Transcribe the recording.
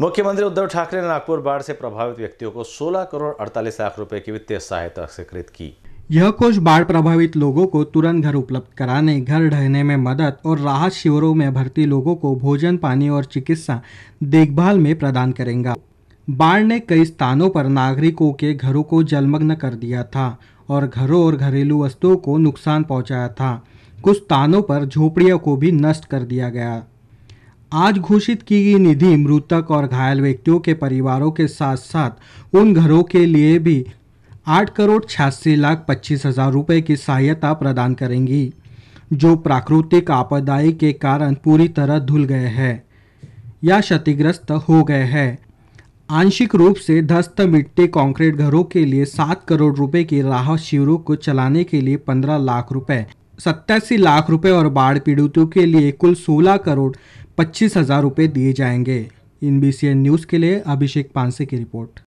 मुख्यमंत्री उद्धव ठाकरे ने नागपुर बाढ़ से प्रभावित व्यक्तियों को 16 करोड़ अड़तालीस लाख रुपए की वित्तीय सहायता स्वीकृत की यह कोष बाढ़ प्रभावित लोगों को तुरंत घर उपलब्ध कराने घर ढहने में मदद और राहत शिविरों में भर्ती लोगों को भोजन पानी और चिकित्सा देखभाल में प्रदान करेगा बाढ़ ने कई स्थानों पर नागरिकों के घरों को जलमग्न कर दिया था और घरों और घरेलू वस्तुओं को नुकसान पहुंचाया था कुछ स्थानों पर झोपड़ियों को भी नष्ट कर दिया गया आज घोषित की गई निधि मृतक और घायल व्यक्तियों के परिवारों के साथ साथ उन घरों के लिए भी आठ करोड़ छियासी लाख पच्चीस हजार रुपये की सहायता प्रदान करेंगी जो प्राकृतिक आपदाई के कारण पूरी तरह धुल गए हैं या क्षतिग्रस्त हो गए हैं आंशिक रूप से धस्त मिट्टी कंक्रीट घरों के लिए सात करोड़ रुपए की राहत शिविरों को चलाने के लिए पंद्रह लाख रुपए सत्तासी लाख रुपए और बाढ़ पीड़ितों के लिए कुल सोलह करोड़ पच्चीस हज़ार रुपये दिए जाएंगे इन बी सी एन न्यूज़ के लिए अभिषेक पांसे की रिपोर्ट